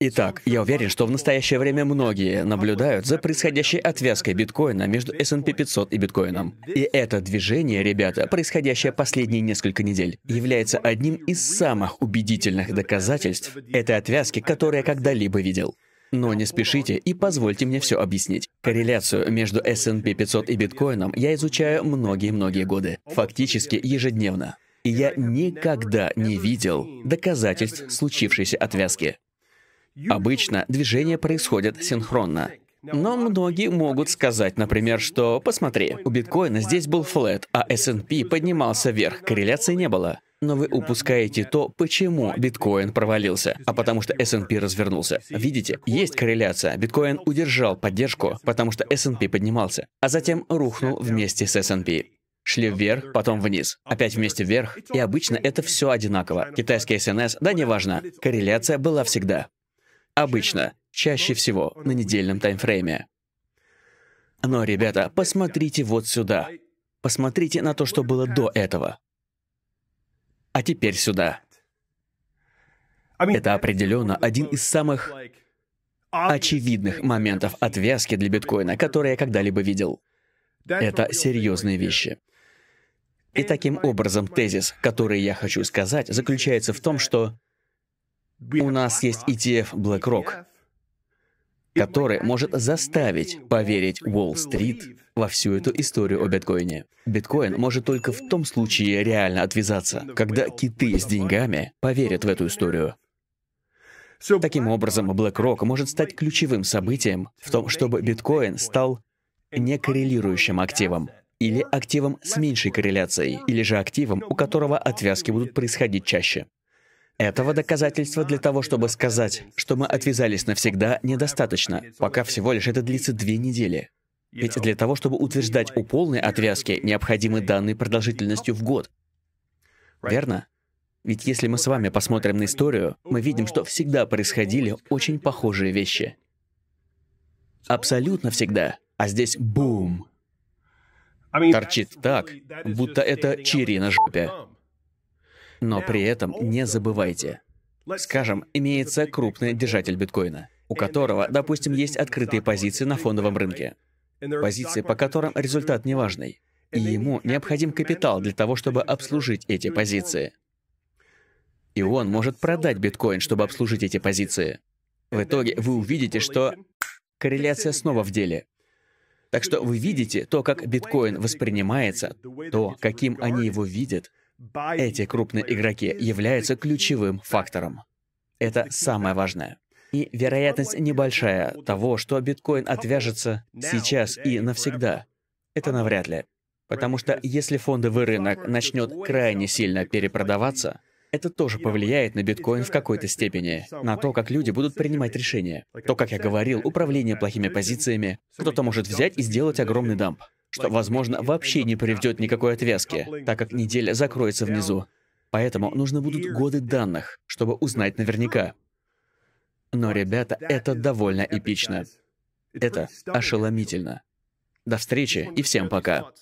Итак, я уверен, что в настоящее время многие наблюдают за происходящей отвязкой биткоина между S&P 500 и биткоином. И это движение, ребята, происходящее последние несколько недель, является одним из самых убедительных доказательств этой отвязки, которую я когда-либо видел. Но не спешите и позвольте мне все объяснить. Корреляцию между S&P 500 и биткоином я изучаю многие-многие годы, фактически ежедневно. И я никогда не видел доказательств случившейся отвязки. Обычно движения происходят синхронно. Но многие могут сказать, например, что «посмотри, у биткоина здесь был флет, а S&P поднимался вверх, корреляции не было». Но вы упускаете то, почему биткоин провалился, а потому что S&P развернулся. Видите, есть корреляция. Биткоин удержал поддержку, потому что S&P поднимался, а затем рухнул вместе с S&P. Шли вверх, потом вниз, опять вместе вверх, и обычно это все одинаково. Китайский СНС, да неважно, корреляция была всегда. Обычно, чаще всего, на недельном таймфрейме. Но, ребята, посмотрите вот сюда. Посмотрите на то, что было до этого. А теперь сюда. Это определенно один из самых очевидных моментов отвязки для биткоина, который я когда-либо видел. Это серьезные вещи. И таким образом тезис, который я хочу сказать, заключается в том, что у нас есть ETF BlackRock, который может заставить поверить Уолл-стрит во всю эту историю о биткоине. Биткоин может только в том случае реально отвязаться, когда киты с деньгами поверят в эту историю. Таким образом, BlackRock может стать ключевым событием в том, чтобы биткоин стал некоррелирующим активом или активом с меньшей корреляцией, или же активом, у которого отвязки будут происходить чаще. Этого доказательства для того, чтобы сказать, что мы отвязались навсегда, недостаточно, пока всего лишь это длится две недели. Ведь для того, чтобы утверждать у полной отвязки, необходимы данные продолжительностью в год. Верно? Ведь если мы с вами посмотрим на историю, мы видим, что всегда происходили очень похожие вещи. Абсолютно всегда. А здесь бум. Торчит так, будто это черри на жопе. Но при этом не забывайте. Скажем, имеется крупный держатель биткоина, у которого, допустим, есть открытые позиции на фондовом рынке, позиции, по которым результат неважный, и ему необходим капитал для того, чтобы обслужить эти позиции. И он может продать биткоин, чтобы обслужить эти позиции. В итоге вы увидите, что корреляция снова в деле. Так что вы видите то, как биткоин воспринимается, то, каким они его видят — эти крупные игроки являются ключевым фактором. Это самое важное. И вероятность небольшая того, что биткоин отвяжется сейчас и навсегда. Это навряд ли. Потому что если фондовый рынок начнет крайне сильно перепродаваться, это тоже повлияет на биткоин в какой-то степени, на то, как люди будут принимать решения. То, как я говорил, управление плохими позициями. Кто-то может взять и сделать огромный дамп что, возможно, вообще не приведет никакой отвязки, так как неделя закроется внизу. Поэтому нужны будут годы данных, чтобы узнать наверняка. Но, ребята, это довольно эпично. Это ошеломительно. До встречи и всем пока.